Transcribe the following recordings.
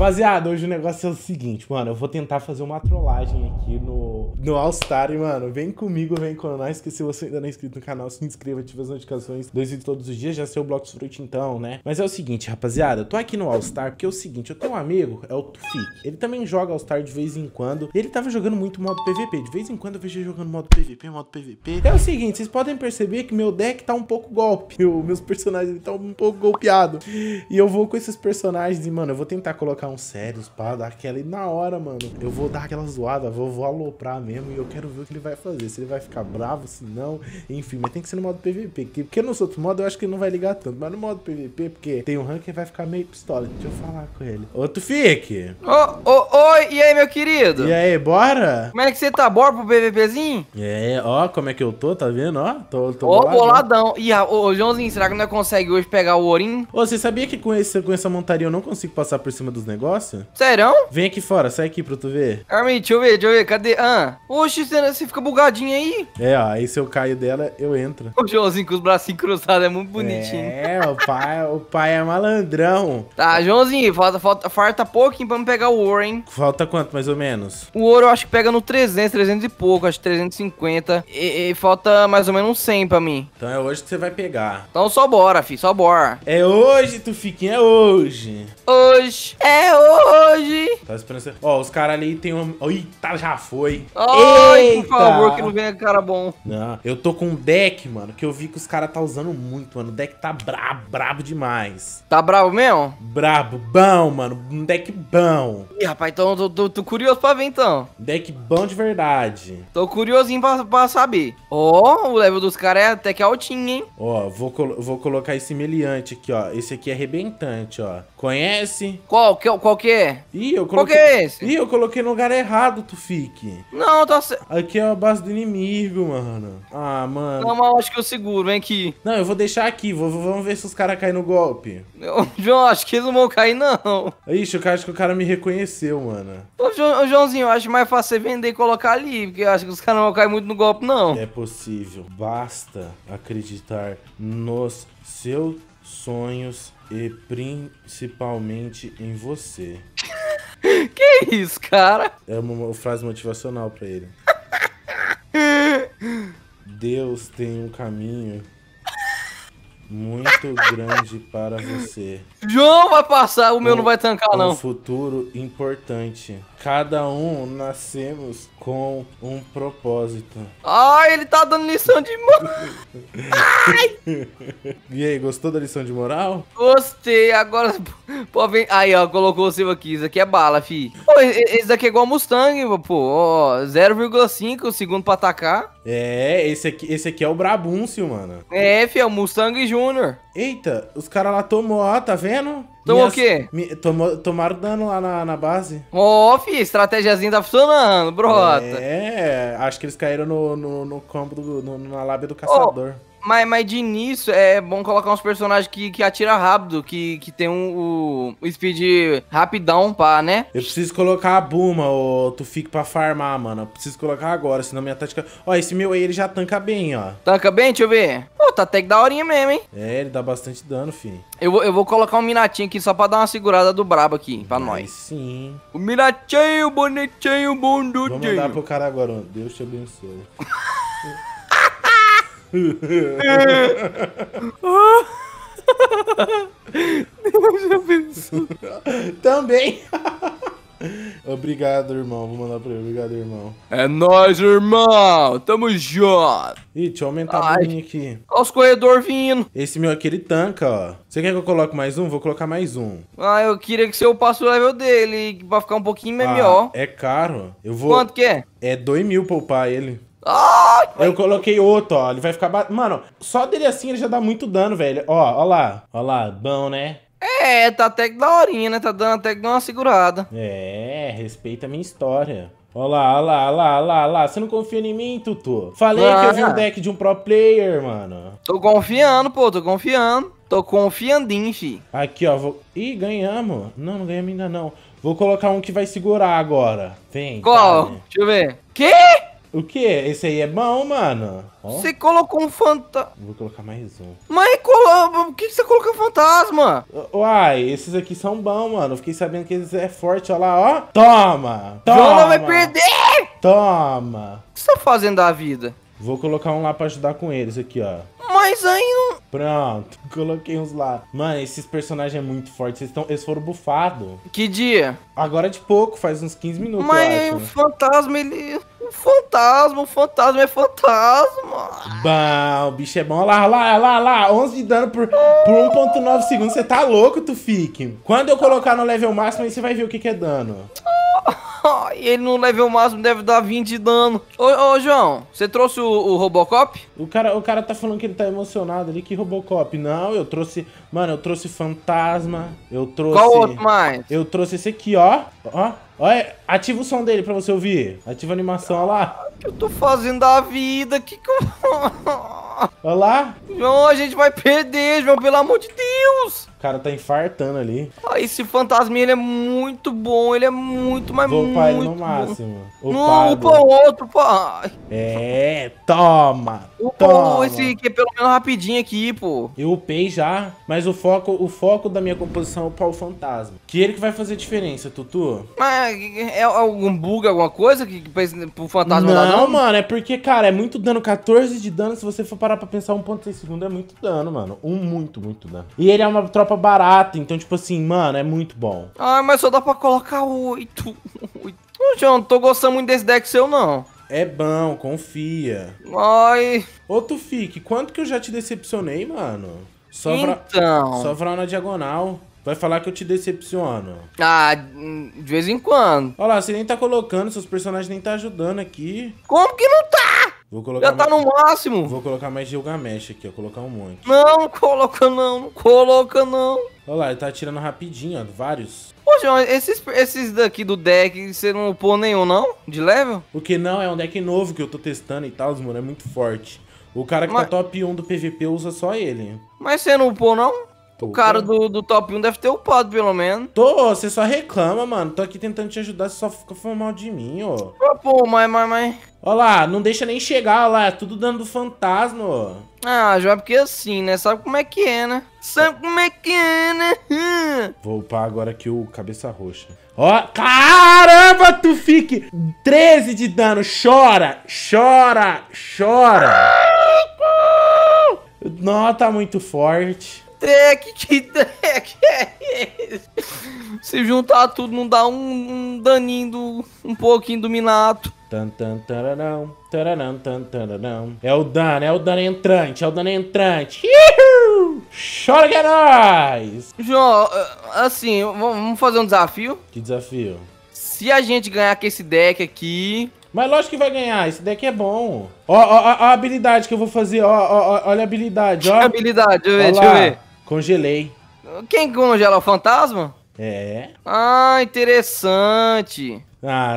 Rapaziada, hoje o negócio é o seguinte, mano. Eu vou tentar fazer uma trollagem aqui no, no All Star, e, mano. Vem comigo, vem com nós. Que se você ainda não é inscrito no canal, se inscreva, ative as notificações. Dois vídeos todos os dias, já sei o Blocos Fruit então, né? Mas é o seguinte, rapaziada. Eu tô aqui no All Star porque é o seguinte. Eu tenho um amigo, é o Tufik. Ele também joga All Star de vez em quando. Ele tava jogando muito modo PVP. De vez em quando eu vejo ele jogando modo PVP, modo PVP. É o seguinte, vocês podem perceber que meu deck tá um pouco golpe. Meu, meus personagens estão um pouco golpeados. E eu vou com esses personagens e, mano, eu vou tentar colocar eram sérios, pá, dar aquela. E na hora, mano, eu vou dar aquela zoada, vou, vou aloprar mesmo e eu quero ver o que ele vai fazer. Se ele vai ficar bravo, se não. Enfim, mas tem que ser no modo PVP. Que, porque nos outros modos eu acho que ele não vai ligar tanto. Mas no modo PVP, porque tem um ranking que vai ficar meio pistola. Deixa eu falar com ele. Ô, tu fique! Ô, ô, oi, e aí, meu querido? E aí, bora? Como é que você tá? Bora pro PVPzinho? É, ó, como é que eu tô, tá vendo? Ó, tô, tô Ó, boladão. E ah, ô, Joãozinho, será que não consegue hoje pegar o ourinho? Ô, você sabia que com, esse, com essa montaria eu não consigo passar por cima dos negócios? negócio? Serão? Vem aqui fora, sai aqui pra tu ver. Armin, deixa eu ver, deixa eu ver, cadê? Ah, oxe, você fica bugadinho aí. É, ó, aí se eu caio dela, eu entro. O Joãozinho com os bracinhos cruzados é muito bonitinho. É, o pai, o pai é malandrão. Tá, Joãozinho, falta, falta, falta pouquinho pra me pegar o ouro, hein? Falta quanto, mais ou menos? O ouro eu acho que pega no 300, 300 e pouco, acho 350. E, e falta mais ou menos 100 pra mim. Então é hoje que você vai pegar. Então só bora, fi, só bora. É hoje, Tufiquinho, é hoje. Hoje é hoje. Tá esperando você. Ó, os caras ali tem um. Eita, já foi. Oi, por favor, que não venha cara bom. Não, eu tô com um deck, mano, que eu vi que os caras tá usando muito, mano. O deck tá brabo, brabo demais. Tá brabo mesmo? Brabo, bom, mano. Um deck bom. Ih, rapaz, então tô, tô, tô curioso pra ver então. Deck bom de verdade. Tô curiosinho pra, pra saber. Ó, oh, o level dos caras é até que altinho, hein? Ó, vou, colo vou colocar esse meliante aqui, ó. Esse aqui é arrebentante, ó. Conhece? Qual? Que qual que é? Ih, eu coloquei... Qual que é esse? Ih, eu coloquei no lugar errado, tu fique. Não, tá certo. Aqui é a base do inimigo, mano. Ah, mano. Não, mas eu acho que eu seguro, vem aqui. Não, eu vou deixar aqui, vou, vamos ver se os caras caem no golpe. Eu, João, acho que eles não vão cair, não. Ixi, eu acho que o cara me reconheceu, mano. Ô, João, Joãozinho, eu acho mais fácil você vender e colocar ali, porque eu acho que os caras não vão cair muito no golpe, não. É possível. Basta acreditar nos seus sonhos e principalmente em você. que isso, cara? É uma frase motivacional para ele. Deus tem um caminho muito grande para você. João vai passar, o meu não vai tancar, não. Um futuro importante. Cada um nascemos com um propósito. Ai, ele tá dando lição de moral. e aí, gostou da lição de moral? Gostei, agora. Pô, vem... Aí, ó, colocou o seu aqui. Isso aqui é bala, fi esse daqui é igual Mustang, pô. Ó, 0,5 segundo pra atacar. É, esse aqui, esse aqui é o Brabúncio, mano. É, fi, é o Mustang Jr. Eita, os caras lá tomou, ó, tá vendo? Tomou Minhas, o quê? Mi, tomou, tomaram dano lá na, na base. Ó, oh, fi, estratégiazinha tá funcionando, brota. É, acho que eles caíram no, no, no campo, do, no, na lábia do caçador. Oh. Mas, mas de início é bom colocar uns personagens que, que atira rápido, que, que tem um, speed rapidão pra, né? Eu preciso colocar a Buma, ou tu fica pra farmar, mano. Eu preciso colocar agora, senão minha tática... Ó, esse meu aí, ele já tanca bem, ó. Tanca bem? Deixa eu ver. Pô, tá até que daorinha mesmo, hein? É, ele dá bastante dano, filho. Eu, vou, eu vou colocar um Minatinho aqui só pra dar uma segurada do brabo aqui, pra Ai, nós. sim. O Minatinho bonitinho, bom do Vou mandar pro cara agora, ó. Deus te abençoe. Eu já Também. Obrigado, irmão. Vou mandar pra ele. Obrigado, irmão. É nóis, irmão. Tamo junto. Ih, deixa eu aumentar Ai. a bolinha aqui. Olha os corredor vindo. Esse meu aqui, ele tanca, ó. Você quer que eu coloque mais um? Vou colocar mais um. Ah, eu queria que você upasse o level dele, pra ficar um pouquinho melhor. Ah, é caro. Eu vou... Quanto que é? É dois mil poupar ele. Ah, eu coloquei outro, ó. Ele vai ficar... Ba... Mano, só dele assim ele já dá muito dano, velho. Ó, ó lá. Ó lá, bom, né? É, tá até que daorinha, né? Tá dando até que dá uma segurada. É, respeita a minha história. Olá, ó lá, ó lá. Você não confia em mim, Tutu? Falei ah, que eu vi um ah. deck de um pro player, mano. Tô confiando, pô, tô confiando. Tô confiandinho, fi. Aqui, ó. Vou... Ih, ganhamos. Não, não ganhamos ainda, não. Vou colocar um que vai segurar agora. Vem. Qual? Tá, né? Deixa eu ver. Que? O que? Esse aí é bom, mano. Você colocou um fantasma. Vou colocar mais um. Mas colo... por que você colocou fantasma? Uai, esses aqui são bons, mano. Fiquei sabendo que eles é forte, ó lá, ó. Toma! Toma! Jonah vai perder! Toma! O que você tá fazendo da vida? Vou colocar um lá pra ajudar com eles aqui, ó. Mas aí não... Pronto, coloquei uns lá. Mano, esses personagens é muito forte. Eles, tão, eles foram bufados. Que dia? Agora é de pouco, faz uns 15 minutos, Mas o fantasma, ele um fantasma, um fantasma é fantasma. Bom, bicho é bom. Olha lá, olha lá, olha lá. 11 de dano por, por 1.9 segundos. Você tá louco, tu fique. Quando eu colocar no level máximo, aí você vai ver o que, que é dano. Ah e ele no level máximo deve dar 20 de dano. Ô, ô João, você trouxe o, o, Robocop? O cara, o cara tá falando que ele tá emocionado ali, que Robocop. Não, eu trouxe. Mano, eu trouxe Fantasma. Eu trouxe. Qual outro mais? Eu trouxe esse aqui, ó. Ó. Olha, é, ativa o som dele pra você ouvir. Ativa a animação, ó lá. O que eu tô fazendo da vida? Que que eu... lá. João, a gente vai perder, João, pelo amor de Deus. O cara tá infartando ali. Ah, esse fantasminha, ele é muito bom, ele é muito, mas Vou muito ele no máximo. O não, upa outro, pô. É, toma, upa toma. esse que pelo menos rapidinho aqui, pô. Eu upei já, mas o foco, o foco da minha composição é upar o fantasma. Que ele que vai fazer diferença, Tutu. Mas é, é algum bug, alguma coisa que, que pro fantasma não, não? mano, é porque, cara, é muito dano. 14 de dano, se você for parar pra pensar, 1.6 segundo é muito dano, mano. Um muito, muito dano. E ele é uma tropa tropa barata. Então, tipo assim, mano, é muito bom. Ah, mas só dá pra colocar oito. João, não tô gostando muito desse deck seu, não. É bom, confia. Ai. Ô, Tufik, quanto que eu já te decepcionei, mano? então... Vra... na diagonal. Vai falar que eu te decepciono. Ah, de vez em quando. Olha lá, você nem tá colocando, seus personagens nem tá ajudando aqui. Como que não tá? Vou colocar Já tá mais... no máximo. Vou colocar mais Gilgamesh aqui, ó. Colocar um monte. Não, coloca não. Não coloca não. Olha lá, ele tá atirando rapidinho, ó. Vários. Pô, João, esses, esses daqui do deck, você não upou nenhum, não? De level? O que não, é um deck novo que eu tô testando e tal, mano. É muito forte. O cara que tá mas... tá top 1 do PVP usa só ele. Mas você não upou, não? O cara do, do top 1 deve ter upado, pelo menos. Tô, você só reclama, mano. Tô aqui tentando te ajudar, você só fica falando mal de mim, ó. Pô, pô, mas, mas, mas... Ó lá, não deixa nem chegar, ó lá, é tudo dando fantasma, ó. Ah, já é porque é assim, né? Sabe como é que é, né? Sabe como é que é, né? Vou upar agora aqui o cabeça roxa. Ó, caramba, tu fique 13 de dano. Chora, chora, chora. Não, tá muito forte track, que track é esse? Se juntar tudo não dá um, um daninho, do, um pouquinho do minato. Tan, tan, tan, É o dano, é o dano entrante, é o dano entrante. Chora que é nóis! João, eh, assim, vamos fazer um desafio? Que desafio? Se a gente ganhar com esse deck aqui... Mas lógico que vai ganhar, esse deck é bom. Ó, ó, ó a habilidade que eu vou fazer, ó, ó, ó olha a habilidade, ó. Que habilidade, deixa eu ver, deixa eu ver. Congelei. Quem congela o fantasma? É. Ah, interessante. Ah,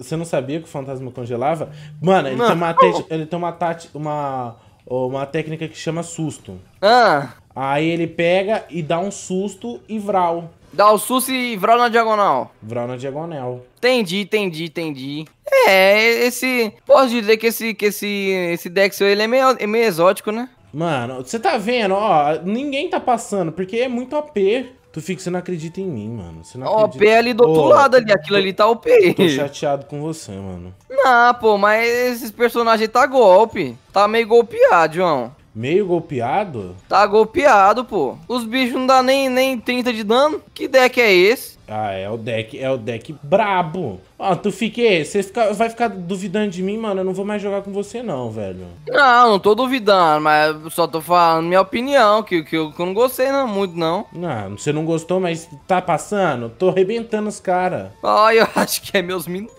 você não sabia que o fantasma congelava? Mano, ele não. tem, uma, ele tem uma, tati, uma, uma técnica que chama susto. Ah. Aí ele pega e dá um susto e vral. Dá o susto e vral na diagonal. Vral na diagonal. Entendi, entendi, entendi. É, esse. Posso dizer que esse, que esse, esse deck seu ele é meio, é meio exótico, né? Mano, você tá vendo, ó, ninguém tá passando, porque é muito OP. Tu fica, você não acredita em mim, mano. Você não o acredita... É ali do outro lado ali, aquilo tô, ali tá OP. Tô chateado com você, mano. Não, pô, mas esses personagens tá golpe. Tá meio golpeado, João. Meio golpeado? Tá golpeado, pô. Os bichos não dá nem, nem 30 de dano. Que deck é esse? Ah, é o deck, é o deck brabo. Ó, tu fique, você fica, vai ficar duvidando de mim, mano, eu não vou mais jogar com você não, velho. Não, não tô duvidando, mas só tô falando minha opinião, que, que, eu, que eu não gostei não, muito não. Não, você não gostou, mas tá passando? Tô arrebentando os caras. Ah, eu acho que é meus minutos.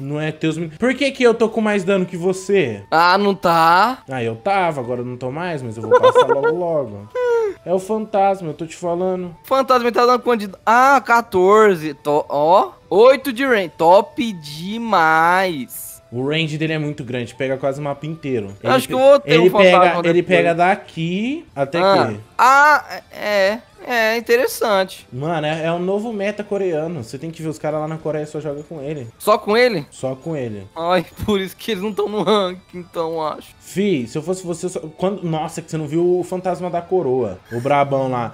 Não é teus... Por que que eu tô com mais dano que você? Ah, não tá? Ah, eu tava, agora não tô mais, mas eu vou passar logo logo. É o fantasma, eu tô te falando. Fantasma tá dando quantidade... Ah, 14. Tô... Ó... 8 de range. Top demais. O range dele é muito grande, pega quase o mapa inteiro. Ele, Acho que eu vou ter ele um pega, Ele depois. pega daqui até ah. aqui. Ah, é. É interessante. Mano, é, é um novo meta coreano. Você tem que ver os caras lá na Coreia só joga com ele. Só com ele? Só com ele. Ai, por isso que eles não estão no ranking, então, acho. Fi, se eu fosse você. Só... Quando... Nossa, que você não viu o fantasma da coroa. O brabão lá.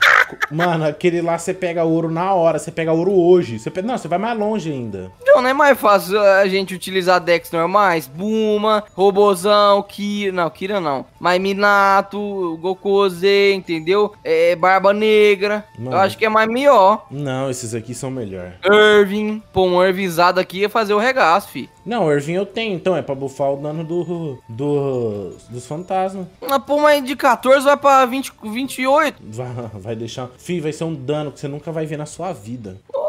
Mano, aquele lá você pega ouro na hora, você pega ouro hoje. Você pega... Não, você vai mais longe ainda. Não, não é mais fácil a gente utilizar decks normais? É Buma, Robozão, Kira. Não, Kira não. Mas Minato, Gokuze, entendeu? É, Barba Negra negra. Mano. Eu acho que é mais melhor. Não, esses aqui são melhor. Irving. Pô, um Irvingzado aqui ia fazer o regaço, fi. Não, o Irving eu tenho, então. É pra bufar o dano do, do, dos fantasmas. Mas ah, pô, mas de 14 vai pra 20, 28. Vai, vai deixar... Fi, vai ser um dano que você nunca vai ver na sua vida. Pô,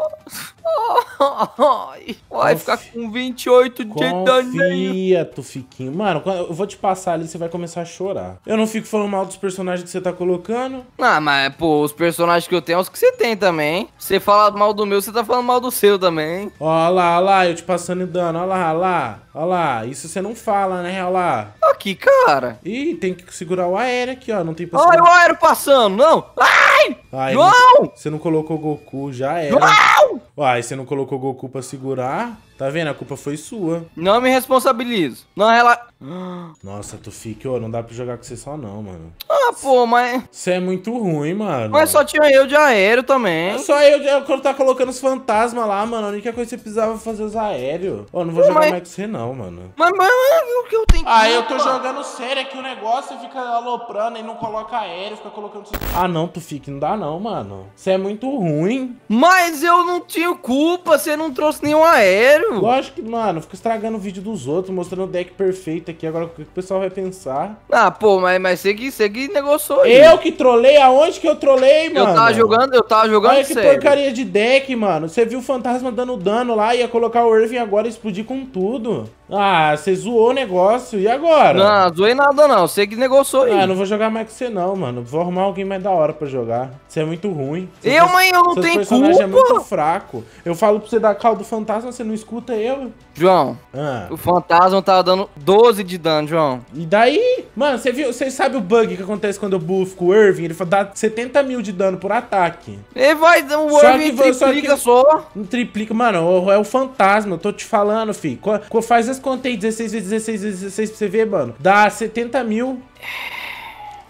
Vai ficar com 28 de Confia, Tufiquinho. Mano, eu vou te passar ali, você vai começar a chorar. Eu não fico falando mal dos personagens que você tá colocando. Ah, mas, pô, os personagens que eu tenho são é os que você tem também. Você fala mal do meu, você tá falando mal do seu também. Ó lá, ó lá, eu te passando e dando. Ó lá, ó lá, ó lá. Isso você não fala, né? Ó lá. Aqui, cara. Ih, tem que segurar o aéreo aqui, ó. Não tem passando. Olha o aéreo passando, não. Ai! Ai não! Você não colocou Goku, já era. Não! Uai, você não colocou Goku pra segurar? Tá vendo? A culpa foi sua. Não me responsabilizo. Não, ela... Nossa, tu fica... Oh, não dá pra jogar com você só não, mano. Ah, pô, mas. Você é muito ruim, mano. Mas só tinha eu de aéreo também. É só eu de aéreo. Quando tá colocando os fantasmas lá, mano, a única coisa que você precisava fazer é os aéreos. Ô, oh, não vou pô, jogar mas... mais com você, não, mano. Mas, mas, mas o que eu tenho ah, que Ah, eu tô jogando sério aqui é o negócio, fica aloprando e não coloca aéreo, fica colocando. Ah, não, tu fica, não dá não, mano. Você é muito ruim. Mas eu não tinha culpa, você não trouxe nenhum aéreo. Lógico que, mano, fica estragando o vídeo dos outros, mostrando o deck perfeito aqui. Agora o que o pessoal vai pensar? Ah, pô, mas, mas segue. que, negócio pegou só. Eu que trolei? Aonde que eu trolei, mano? Eu tava jogando, eu tava jogando Olha que sério. porcaria de deck, mano. Você viu o fantasma dando dano lá, ia colocar o Irving agora e explodir com tudo. Ah, você zoou o negócio, e agora? Não, zoei nada não, sei que negociou ah, aí. Ah, não vou jogar mais com você não, mano. Vou arrumar alguém mais da hora pra jogar. Você é muito ruim. eu, mãe, eu não tenho culpa. Seu personagem é muito fraco. Eu falo pra você dar caldo fantasma, você não escuta eu. João, ah. o fantasma tava dando 12 de dano, João. E daí? Mano, você viu, você sabe o bug que acontece quando eu buffo com o Irving? Ele dá 70 mil de dano por ataque. Ele vai, o só Irving que, triplica só. Que, só. Não triplica, mano, é o fantasma, eu tô te falando, filho. Faz assim vezes contei 16 vezes 16 vezes 16 pra você ver, mano. Dá 70 mil.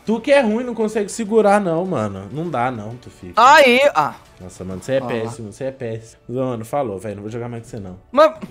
Tu que é ruim não consegue segurar, não, mano. Não dá, não, tu fica. Aí, ah. Nossa, mano, você é péssimo, você é péssimo. Mano, falou, velho, não vou jogar mais com você, não. Mas...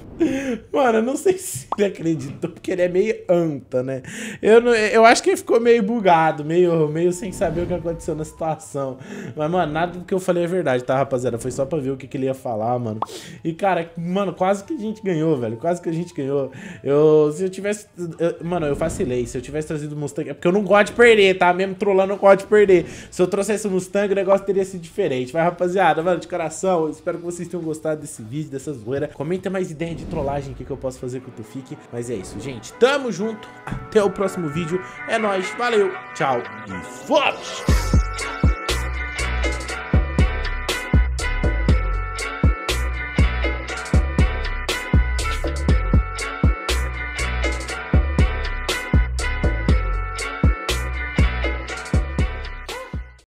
Mano, eu não sei se ele acreditou, porque ele é meio anta, né? Eu, não, eu acho que ele ficou meio bugado, meio, meio sem saber o que aconteceu na situação. Mas, mano, nada do que eu falei é verdade, tá, rapaziada? Foi só pra ver o que, que ele ia falar, mano. E, cara, mano, quase que a gente ganhou, velho. Quase que a gente ganhou. Eu, se eu tivesse... Eu, mano, eu vacilei. Se eu tivesse trazido o Mustang... É porque eu não gosto de perder, tá? Mesmo trollando, eu gosto de perder. Se eu trouxesse o Mustang, o negócio teria sido diferente. Vai, rapaziada rapaziada, mano, de coração, espero que vocês tenham gostado desse vídeo, dessa zoeira. Comenta mais ideia de trollagem que, que eu posso fazer com o Tufik. Mas é isso, gente. Tamo junto. Até o próximo vídeo. É nóis. Valeu, tchau e fomos!